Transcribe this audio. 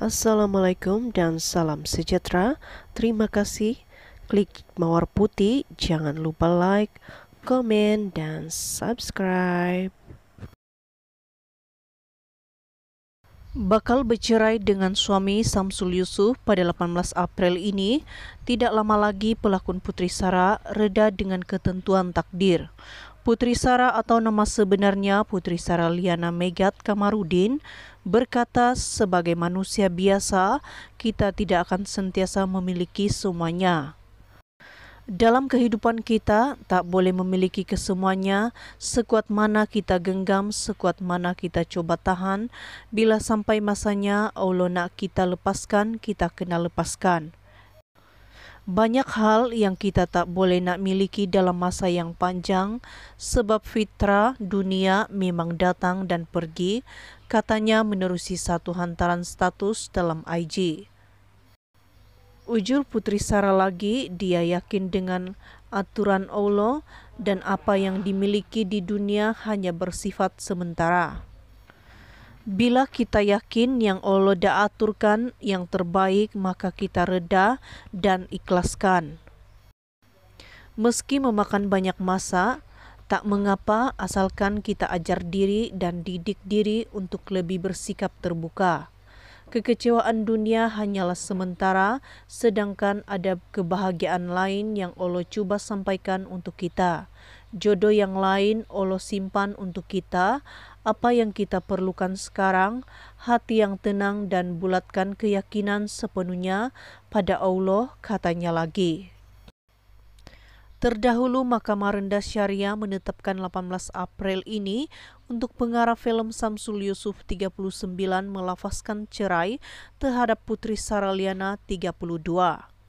Assalamualaikum dan salam sejahtera. Terima kasih. Klik mawar putih. Jangan lupa like, komen, dan subscribe. Bakal bercerai dengan suami Samsul Yusuf pada 18 April ini, tidak lama lagi pelakon Putri Sara reda dengan ketentuan takdir. Putri Sara atau nama sebenarnya Putri Sarah Liana Megat Kamarudin berkata sebagai manusia biasa kita tidak akan sentiasa memiliki semuanya. Dalam kehidupan kita, tak boleh memiliki kesemuanya, sekuat mana kita genggam, sekuat mana kita coba tahan, bila sampai masanya Allah nak kita lepaskan, kita kena lepaskan. Banyak hal yang kita tak boleh nak miliki dalam masa yang panjang sebab fitrah dunia memang datang dan pergi, katanya menerusi satu hantaran status dalam IG. Ujur Putri Sara lagi, dia yakin dengan aturan Allah dan apa yang dimiliki di dunia hanya bersifat sementara. Bila kita yakin yang Allah dah aturkan yang terbaik, maka kita reda dan ikhlaskan. Meski memakan banyak masa, tak mengapa asalkan kita ajar diri dan didik diri untuk lebih bersikap terbuka. Kekecewaan dunia hanyalah sementara, sedangkan ada kebahagiaan lain yang Allah coba sampaikan untuk kita. Jodoh yang lain Allah simpan untuk kita, apa yang kita perlukan sekarang, hati yang tenang dan bulatkan keyakinan sepenuhnya pada Allah, katanya lagi. Terdahulu Mahkamah Rendah Syariah menetapkan 18 April ini untuk pengarah film Samsul Yusuf 39 melafazkan cerai terhadap Putri Saraliana 32.